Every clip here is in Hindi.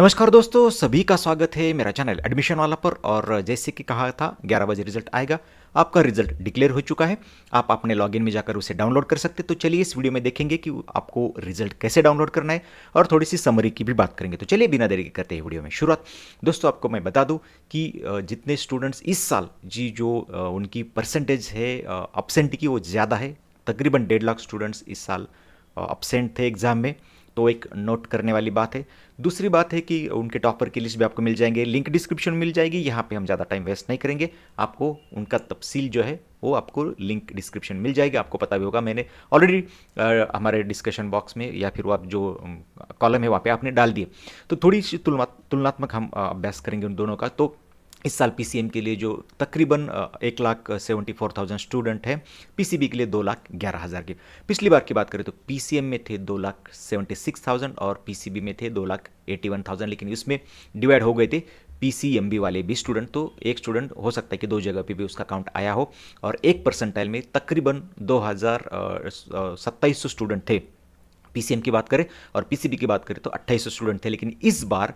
नमस्कार दोस्तों सभी का स्वागत है मेरा चैनल एडमिशन वाला पर और जैसे कि कहा था 11 बजे रिजल्ट आएगा आपका रिजल्ट डिक्लेयर हो चुका है आप अपने लॉगिन में जाकर उसे डाउनलोड कर सकते तो चलिए इस वीडियो में देखेंगे कि आपको रिजल्ट कैसे डाउनलोड करना है और थोड़ी सी समरी की भी बात करेंगे तो चलिए बिना देरी के करते हैं वीडियो में शुरुआत दोस्तों आपको मैं बता दूँ कि जितने स्टूडेंट्स इस साल जी जो उनकी परसेंटेज है अपसेंट की वो ज़्यादा है तकरीबन डेढ़ लाख स्टूडेंट्स इस साल अपसेंट थे एग्ज़ाम में तो एक नोट करने वाली बात है दूसरी बात है कि उनके टॉपर की लिस्ट भी आपको मिल जाएंगे लिंक डिस्क्रिप्शन मिल जाएगी यहाँ पे हम ज़्यादा टाइम वेस्ट नहीं करेंगे आपको उनका तफसील जो है वो आपको लिंक डिस्क्रिप्शन मिल जाएगी आपको पता भी होगा मैंने ऑलरेडी हमारे डिस्कशन बॉक्स में या फिर वो आप जो कॉलम है वहाँ पे आपने डाल दिए तो थोड़ी सी तुलनात्मक हम अभ्यास करेंगे उन दोनों का तो इस साल पी के लिए जो तकरीबन एक lakh seventy four thousand student हैं पी के लिए दो लाख ग्यारह हज़ार के पिछली बार की बात करें तो पी में थे दो लाख सेवेंटी सिक्स थाउजेंड और पी में थे दो लाख एटी वन थाउजेंड लेकिन इसमें डिवाइड हो गए थे पी वाले भी स्टूडेंट तो एक स्टूडेंट हो सकता है कि दो जगह पे भी उसका काउंट आया हो और एक परसेंटाइल में तकरीबन दो हज़ार सत्ताईस सौ स्टूडेंट थे पी की बात करें और पी की बात करें तो अट्ठाईस स्टूडेंट थे लेकिन इस बार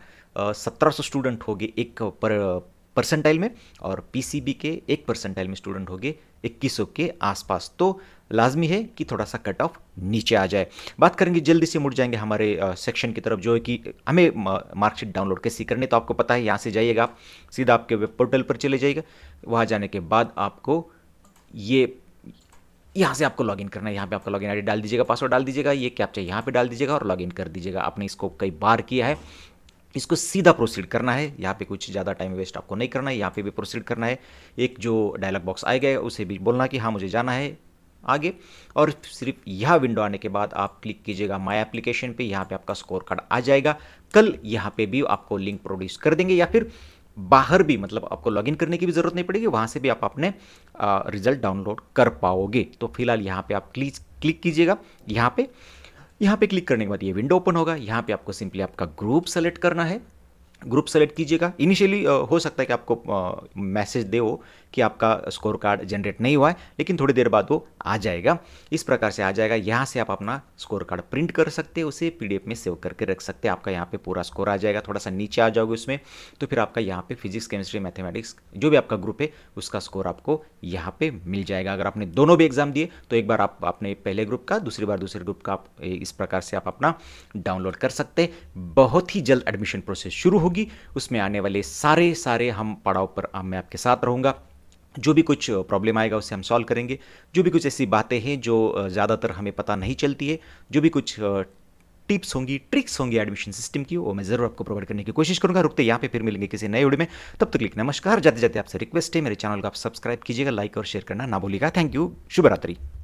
सत्रह स्टूडेंट हो गए एक पर परसेंटाइल में और पीसीबी के एक परसेंटाइल में स्टूडेंट होंगे इक्कीस के आसपास तो लाजमी है कि थोड़ा सा कट ऑफ नीचे आ जाए बात करेंगे जल्दी से मुड़ जाएंगे हमारे सेक्शन की तरफ जो है कि हमें मार्कशीट डाउनलोड कैसे करनी तो आपको पता है यहाँ से जाइएगा आप सीधा आपके वेब पोर्टल पर चले जाइएगा वहाँ जाने के बाद आपको ये यहाँ से आपको लॉगिन करना है यहाँ पे आपका लॉगिन आईडी डाल दीजिएगा पासवर्ड डाल दीजिएगा ये कैप्चा यहाँ पे डाल दीजिएगा और लॉगिन कर दीजिएगा आपने इसको कई बार किया है इसको सीधा प्रोसीड करना है यहाँ पे कुछ ज़्यादा टाइम वेस्ट आपको नहीं करना है यहाँ पे भी प्रोसीड करना है एक जो डायलॉग बॉक्स आएगा उसे भी बोलना कि हाँ मुझे जाना है आगे और सिर्फ यह विंडो आने के बाद आप क्लिक कीजिएगा माई एप्लीकेशन पे यहाँ पे आपका स्कोर कार्ड आ जाएगा कल यहाँ पे भी आपको लिंक प्रोड्यूस कर देंगे या फिर बाहर भी मतलब आपको लॉगिन करने की भी ज़रूरत नहीं पड़ेगी वहाँ से भी आप अपने रिजल्ट डाउनलोड कर पाओगे तो फिलहाल यहाँ पे आप क्लिक क्लिक कीजिएगा यहाँ पे यहाँ पे क्लिक करने के बाद ये विंडो ओपन होगा यहाँ पे आपको सिंपली आपका ग्रुप सेलेक्ट करना है ग्रुप सेलेक्ट कीजिएगा इनिशियली हो सकता है कि आपको मैसेज दे हो कि आपका स्कोर कार्ड जनरेट नहीं हुआ है लेकिन थोड़ी देर बाद वो आ जाएगा इस प्रकार से आ जाएगा यहाँ से आप अपना स्कोर कार्ड प्रिंट कर सकते हैं उसे पीडीएफ में सेव करके रख सकते हैं आपका यहाँ पे पूरा स्कोर आ जाएगा थोड़ा सा नीचे आ जाओगे उसमें तो फिर आपका यहाँ पे फिजिक्स केमिस्ट्री मैथमेटिक्स जो भी आपका ग्रुप है उसका स्कोर आपको यहाँ पर मिल जाएगा अगर आपने दोनों भी एग्जाम दिए तो एक बार आप अपने पहले ग्रुप का दूसरी बार दूसरे ग्रुप का आप इस प्रकार से आप अपना डाउनलोड कर सकते हैं बहुत ही जल्द एडमिशन प्रोसेस शुरू होगी होगी उसमें आने वाले सारे सारे हम पड़ाव पर मैं आपके साथ रहूँगा जो भी कुछ प्रॉब्लम आएगा उसे हम सॉल्व करेंगे जो भी कुछ ऐसी बातें हैं जो ज़्यादातर हमें पता नहीं चलती है जो भी कुछ टिप्स होंगी ट्रिक्स होंगी एडमिशन सिस्टम की वो मैं जरूर आपको प्रोवाइड करने की कोशिश करूंगा रुकते यहाँ पे फिर मिलेंगे किसी नए वीडियो में तब तक तो लिख नमस्कार जाते जाते आपसे रिक्वेस्ट है मेरे चैनल को आप सब्सक्राइब कीजिएगा लाइक और शेयर करना ना भूलिएगा थैंक यू शुभरात्रि